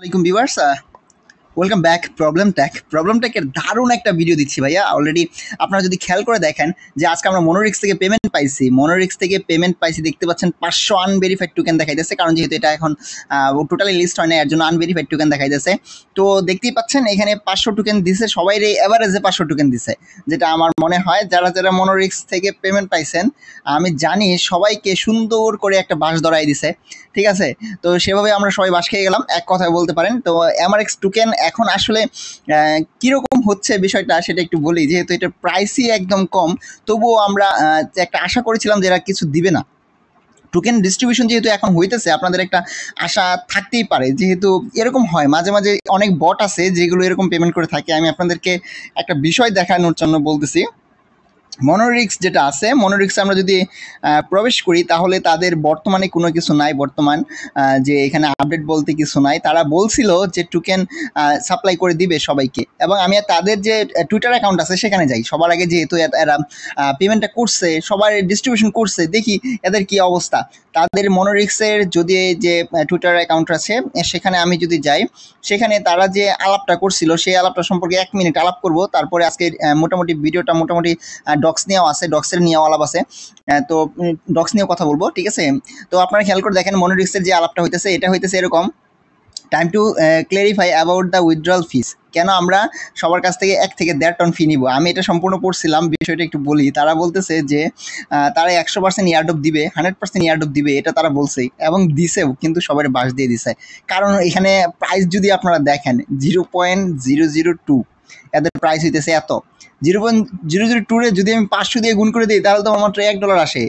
Assalamualaikum viewers. Uh, welcome back problem tech problem ট্যাকের দারুণ একটা ভিডিও দিচ্ছি ভাইয়া অলরেডি আপনারা যদি খেয়াল করে দেখেন যে আজকে আমরা মনোরিক্স থেকে পেমেন্ট পাইছি মনোরিক্স থেকে পেমেন্ট পাইছি দেখতে পাচ্ছেন পাঁচশো আনভেরিফাইড টোকেন দেখাইতেছে কারণ যেহেতু এটা এখন টোটালি লিস্ট হয় না এর জন্য আনভেরিফাইড টোকেন দেখাইতেছে তো দেখতেই পাচ্ছেন এখানে পাঁচশো টোকেন দিছে সবাই অ্যাভারেজে পাঁচশো টোকেন দিছে যেটা আমার মনে হয় যারা যারা মনোরিক্স থেকে পেমেন্ট পাইছেন আমি জানি সবাইকে সুন্দর করে একটা বাস ধরাই দিছে ঠিক আছে তো সেভাবে আমরা সবাই বাস খেয়ে গেলাম এক কথায় বলতে পারেন তো এমআরএক্স টোকেন এখন আসলে কীরকম হচ্ছে বিষয়টা সেটা একটু বলি যেহেতু এটার প্রাইসই একদম কম তবুও আমরা একটা আশা করেছিলাম যে এরা কিছু দিবে না টোকেন ডিস্ট্রিবিউশন যেহেতু এখন হইতেছে আপনাদের একটা আশা থাকতেই পারে যেহেতু এরকম হয় মাঝে মাঝে অনেক বট আছে যেগুলো এরকম পেমেন্ট করে থাকে আমি আপনাদেরকে একটা বিষয় দেখানোর জন্য বলতেছি মনোরিক্স যেটা আছে মনোরিক্সে আমরা যদি প্রবেশ করি তাহলে তাদের বর্তমানে কোনো কিছু নাই বর্তমান যে এখানে আপডেট বলতে কিছু নাই তারা বলছিল যে টুকেন সাপ্লাই করে দিবে সবাইকে এবং আমি তাদের যে টুইটার অ্যাকাউন্ট আছে সেখানে যাই সবার আগে যেহেতু এরা পেমেন্টটা করছে সবার ডিস্ট্রিবিউশন করছে দেখি এদের কি অবস্থা তাদের মনোরিক্সের যদি যে টুইটার অ্যাকাউন্ট আছে সেখানে আমি যদি যাই সেখানে তারা যে আলাপটা করছিল সেই আলাপটা সম্পর্কে এক মিনিট আলাপ করব তারপরে আজকে মোটামুটি ভিডিওটা মোটামুটি ডক্স নিয়েও আছে ডক্সের নিয়েও আলাপ আছে তো ডক্স নিয়েও কথা বলবো ঠিক আছে তো আপনারা খেয়াল করে দেখেন মনোডিক্সের যে আলাপটা হইতেছে এটা হইতেছে এরকম time to clarify about the withdrawal fees কেন আমরা সবার কাছ থেকে এক থেকে দেড় টন ফি নিব আমি এটা সম্পূর্ণ পড়ছিলাম বিষয়টা একটু বলি তারা বলতেছে যে তারা একশো পার্সেন্ট ইয়ারডপ দিবে হান্ড্রেড পার্সেন্ট ইয়ারডপ দিবে এটা তারা বলছে এবং দিছেও কিন্তু সবার বাস দিয়ে দিছে কারণ এখানে প্রাইস যদি আপনারা দেখেন zero point zero zero two এদের প্রাইস হইতেছে এত জিরো পয়েন্ট জিরো জিরো টুরে যদি আমি পাঁচশো দিয়ে গুণ করে দিই তাহলে তো আমার এক ডলার আসে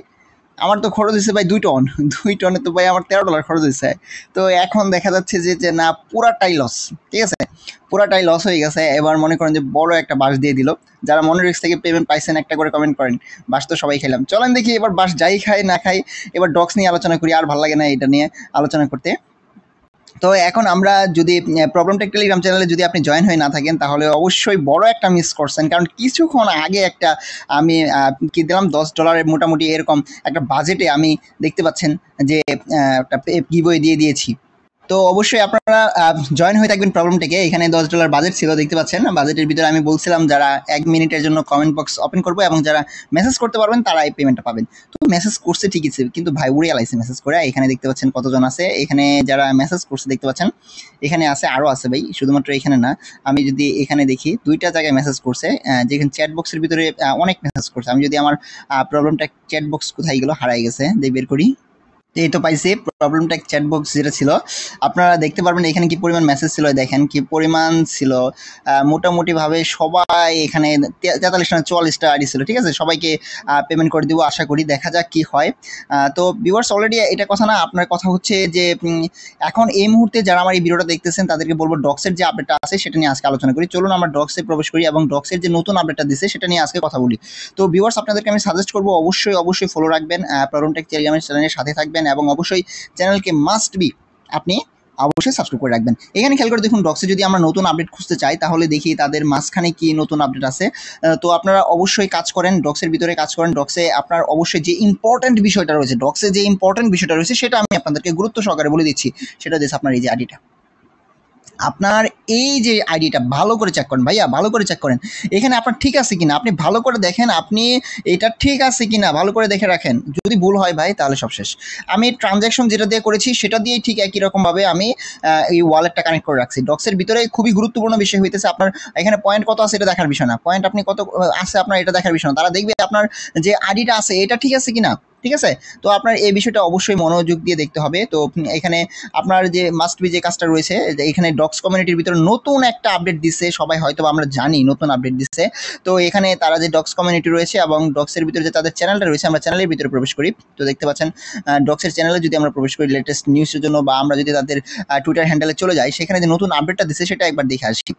আমার তো খরচ হয়েছে ভাই দুই টন দুই টনে তো ভাই আমার তেরো ডলার খরচ হয়েছে তো এখন দেখা যাচ্ছে যে যে না পুরাটাই লস ঠিক আছে পুরাটাই লস হয়ে গেছে এবার মনে করেন যে বড় একটা বাস দিয়ে দিল যারা রিক্স থেকে পেমেন্ট পাইছেন একটা করে কমেন্ট করেন বাস তো সবাই খেলাম চলেন দেখি এবার বাস যাই খায় না খাই এবার ডক্স নিয়ে আলোচনা করি আর ভালো লাগে না এটা নিয়ে আলোচনা করতে তো এখন আমরা যদি প্রবলেম টেক টেলিগ্রাম চ্যানেলে যদি আপনি জয়েন হয়ে না থাকেন তাহলে অবশ্যই বড় একটা মিস করছেন কারণ কিছুক্ষণ আগে একটা আমি কি দিলাম দশ ডলারের মোটামুটি এরকম একটা বাজেটে আমি দেখতে পাচ্ছেন যে একটা গিবই দিয়ে দিয়েছি তো অবশ্যই আপনারা জয়েন হয়ে থাকবেন প্রবলেমটাকে এখানে দশ ডলার বাজেট ছিল দেখতে পাচ্ছেন বাজেটের ভিতরে আমি বলছিলাম যারা এক মিনিটের জন্য কমেন্ট বক্স ওপেন করবো এবং যারা মেসেজ করতে পারবেন তারা এই পেমেন্টটা পাবেন তো মেসেজ করছে ঠিকই কিন্তু ভাই উড়ে আলাইছে মেসেজ করে এখানে দেখতে পাচ্ছেন কতজন আছে এখানে যারা মেসেজ করছে দেখতে পাচ্ছেন এখানে আছে আরও আছে ভাই শুধুমাত্র এখানে না আমি যদি এখানে দেখি দুইটা জায়গায় মেসেজ করছে যেখানে চ্যাট বক্সের ভিতরে অনেক মেসেজ করছে আমি যদি আমার প্রবলেমটা চ্যাট বক্স কোথায় গেলো হারাই গেছে দিয়ে বের করি এই তো পাইছি প্রবলেমটা চ্যাট চ্যাটবক্স যেটা ছিল আপনারা দেখতে পারবেন এখানে কি পরিমাণ মেসেজ ছিল দেখেন কি পরিমাণ ছিল মোটামুটিভাবে সবাই এখানে তেতাল্লিশ না চুয়াল্লিশটা আইডি ছিল ঠিক আছে সবাইকে পেমেন্ট করে দেবো আশা করি দেখা যাক কি হয় তো ভিউয়ার্স অলরেডি এটা কথা না আপনার কথা হচ্ছে যে এখন এই মুহূর্তে যারা আমার এই ভিডিওটা দেখতেছেন তাদেরকে বলবো ডক্সের যে আপডেটটা আছে সেটা নিয়ে আজকে আলোচনা করি চলুন আমরা ডক্সে প্রবেশ করি এবং ডক্সের যে নতুন আপডেটটা দিছে সেটা নিয়ে আজকে কথা বলি তো ভিউয়ার্স আপনাদেরকে আমি সাজেস্ট করবো অবশ্যই অবশ্যই ফলো রাখবেন প্রবলেমটেক টেলিগ্রামের চ্যানেলের সাথে থাকবেন থাকেন এবং অবশ্যই চ্যানেলকে মাস্ট বি আপনি অবশ্যই সাবস্ক্রাইব করে রাখবেন এখানে খেয়াল করে দেখুন ডক্সে যদি আমরা নতুন আপডেট খুঁজতে চাই তাহলে দেখি তাদের মাঝখানে কি নতুন আপডেট আছে তো আপনারা অবশ্যই কাজ করেন ডক্সের ভিতরে কাজ করেন ডক্সে আপনার অবশ্যই যে ইম্পর্টেন্ট বিষয়টা রয়েছে ডক্সে যে ইম্পর্ট্যান্ট বিষয়টা রয়েছে সেটা আমি আপনাদেরকে গুরুত্ব সহকারে বলে দিচ্ছি সেটা দিয়েছে আপনার এই যে আইডিটা আপনার এই যে আইডিটা ভালো করে চেক করেন ভাইয়া ভালো করে চেক করেন এখানে আপনার ঠিক আছে কিনা আপনি ভালো করে দেখেন আপনি এটা ঠিক আছে কিনা ভালো করে দেখে রাখেন যদি ভুল হয় ভাই তাহলে সব শেষ আমি ট্রানজ্যাকশন যেটা দিয়ে করেছি সেটা দিয়েই ঠিক একই রকমভাবে আমি এই ওয়ালেটটা কানেক্ট করে রাখছি ডক্সের ভিতরে খুবই গুরুত্বপূর্ণ বিষয় হইতেছে আপনার এখানে পয়েন্ট কত আছে এটা দেখার বিষয় না পয়েন্ট আপনি কত আছে আপনার এটা দেখার বিষয় না তারা দেখবে আপনার যে আইডিটা আছে এটা ঠিক আছে কিনা ঠিক আছে তো আপনার এই বিষয়টা অবশ্যই মনোযোগ দিয়ে দেখতে হবে তো এখানে আপনার যে মাস্ট বি যে কাজটা রয়েছে এখানে ডক্স কমিউনিটির ভিতরে নতুন একটা আপডেট দিচ্ছে সবাই হয়তো আমরা জানি নতুন আপডেট দিচ্ছে তো এখানে তারা যে ডক্স কমিউনিটি রয়েছে এবং ডক্সের ভিতরে যে তাদের চ্যানেলটা রয়েছে আমরা চ্যানেলের ভিতরে প্রবেশ করি তো দেখতে পাচ্ছেন ডক্সের চ্যানেলে যদি আমরা প্রবেশ করি লেটেস্ট নিউজের জন্য বা আমরা যদি তাদের টুইটার হ্যান্ডেলে চলে যাই সেখানে যে নতুন আপডেটটা দিচ্ছে সেটা একবার দেখে আসি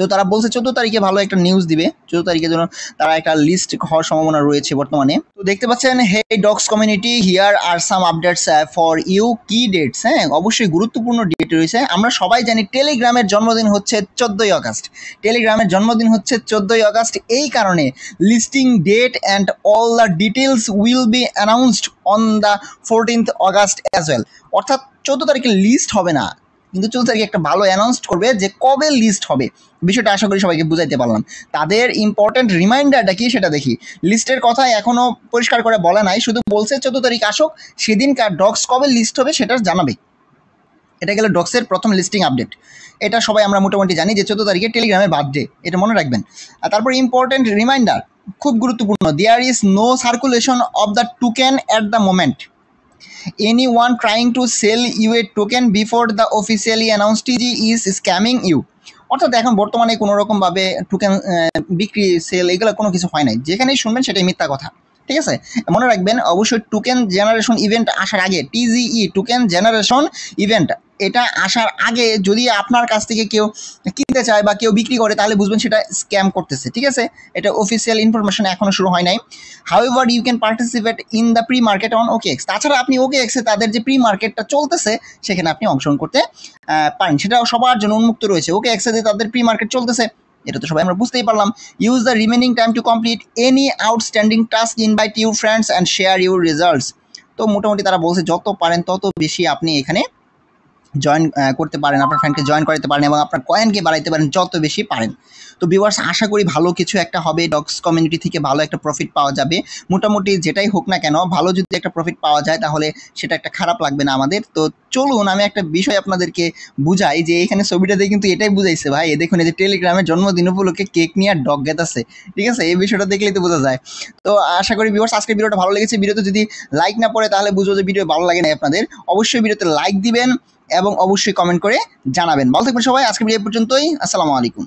তো তারা বলছে চোদ্দো তারিখে ভালো একটা নিউজ দিবে চোদ্দো তারিখে জন্য তারা একটা লিস্ট হওয়ার সম্ভাবনা রয়েছে বর্তমানে তো দেখতে পাচ্ছেন hey Docs community here are some updates for you কি ডেটস হ্যাঁ অবশ্যই গুরুত্বপূর্ণ ডেট রয়েছে আমরা সবাই জানি টেলিগ্রামের জন্মদিন হচ্ছে চোদ্দই আগস্ট টেলিগ্রামের জন্মদিন হচ্ছে চোদ্দই অগাস্ট এই কারণে listing date and all the details will be announced on the fourteenth August as well অর্থাৎ চোদ্দ তারিখে লিস্ট হবে না কিন্তু চৌদ্দ তারিখে একটা ভালো অ্যানাউন্স করবে যে কবে লিস্ট হবে বিষয়টা আশা করি সবাইকে বুঝাইতে পারলাম তাদের ইম্পর্টেন্ট রিমাইন্ডারটা কি সেটা দেখি লিস্টের কথা এখনও পরিষ্কার করে বলা নাই শুধু বলছে চৌদ্দ তারিখ আসুক সেদিনকার ডক্স কবে লিস্ট হবে সেটা জানাবে এটা গেল ডক্সের প্রথম লিস্টিং আপডেট এটা সবাই আমরা মোটামুটি জানি যে চোদ্দো তারিখে টেলিগ্রামের বার্থডে এটা মনে রাখবেন আর তারপর ইম্পর্টেন্ট রিমাইন্ডার খুব গুরুত্বপূর্ণ there is no circulation of the token at the moment anyone trying to sell you a token before the officially T G is scamming you অর্থাৎ এখন বর্তমানে কোনোরকমভাবে টোকেন বিক্রি সেল এগুলো কোনো কিছু হয় নাই যেখানেই শুনবেন সেটাই মিথ্যা কথা ঠিক আছে মনে রাখবেন অবশ্যই টোকেন জেনারেশন ইভেন্ট আসার আগে টিজিই টোকেন জেনারেশন ইভেন্ট এটা আসার আগে যদি আপনার কাছ থেকে কেউ কিনতে চায় বা কেউ বিক্রি করে তাহলে বুঝবেন সেটা স্ক্যাম করতেছে ঠিক আছে এটা অফিসিয়াল ইনফরমেশন এখনও শুরু হয় নাই however you can participate in the pre market on OK X তাছাড়া আপনি ওকে এক্সে তাদের যে প্রি মার্কেটটা চলতেছে সেখানে আপনি অংশগ্রহণ করতে পারেন সেটাও সবার জন্য উন্মুক্ত রয়েছে ওকে এক্সে তাদের প্রি মার্কেট চলতেছে এটা তো সবাই আমরা বুঝতেই পারলাম use the remaining time to complete any outstanding task invite your friends and share your results তো মোটামুটি তারা বলছে যত পারেন তত বেশি আপনি এখানে জয়েন করতে পারেন আপনার ফ্রেন্ডকে জয়েন করাতে পারেন এবং আপনার কয়েনকে বাড়াইতে পারেন যত বেশি পারেন তো ভিউয়ার্স আশা করি ভালো কিছু একটা হবে ডক্স কমিউনিটি থেকে ভালো একটা প্রফিট পাওয়া যাবে মোটামুটি যেটাই হোক না কেন ভালো যদি একটা প্রফিট পাওয়া যায় তাহলে সেটা একটা খারাপ লাগবে না আমাদের তো চলুন আমি একটা বিষয় আপনাদেরকে বুঝাই যে এখানে ছবিটাতে কিন্তু এটাই বুঝাইছে ভাই এ দেখুন এই যে টেলিগ্রামের জন্মদিন উপলক্ষে কেক নিয়ে আর ডগ গেতাছে ঠিক আছে এই বিষয়টা দেখলেই তো বোঝা যায় তো আশা করি ভিউয়ার্স আজকের ভিডিওটা ভালো লেগেছে ভিডিওতে যদি লাইক না পড়ে তাহলে বুঝবো যে ভিডিও ভালো লাগে না আপনাদের অবশ্যই ভিডিওতে লাইক দিবেন এবং অবশ্যই কমেন্ট করে জানাবেন ভালো থাকবেন সবাই আজকে ভিডিও পর্যন্তই আসসালামু আলাইকুম